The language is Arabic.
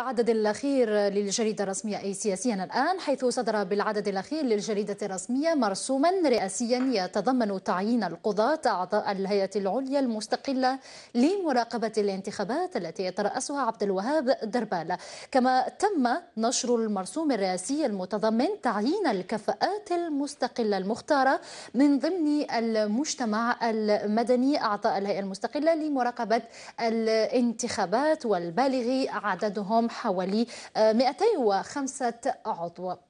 العدد الأخير للجريدة الرسمية أي سياسيا الآن حيث صدر بالعدد الأخير للجريدة الرسمية مرسوما رئاسيا يتضمن تعيين القضاة أعضاء الهيئة العليا المستقلة لمراقبة الانتخابات التي يترأسها عبد الوهاب دربالة كما تم نشر المرسوم الرئاسي المتضمن تعيين الكفاءات المستقلة المختارة من ضمن المجتمع المدني أعضاء الهيئة المستقلة لمراقبة الانتخابات والبالغ عددهم حوالي 205 آه، عضو